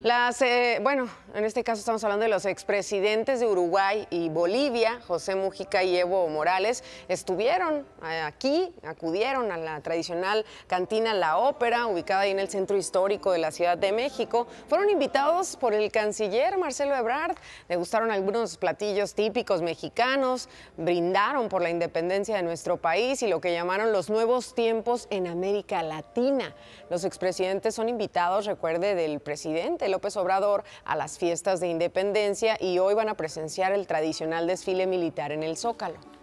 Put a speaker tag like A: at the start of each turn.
A: Las, eh, bueno, en este caso estamos hablando de los expresidentes de Uruguay y Bolivia, José Mujica y Evo Morales, estuvieron eh, aquí, acudieron a la tradicional cantina La Ópera, ubicada ahí en el centro histórico de la Ciudad de México. Fueron invitados por el canciller Marcelo Ebrard, le gustaron algunos platillos típicos mexicanos, brindaron por la independencia de nuestro país y lo que llamaron los nuevos tiempos en América Latina. Los expresidentes son invitados, recuerde, del presidente López Obrador a las fiestas de independencia y hoy van a presenciar el tradicional desfile militar en el Zócalo.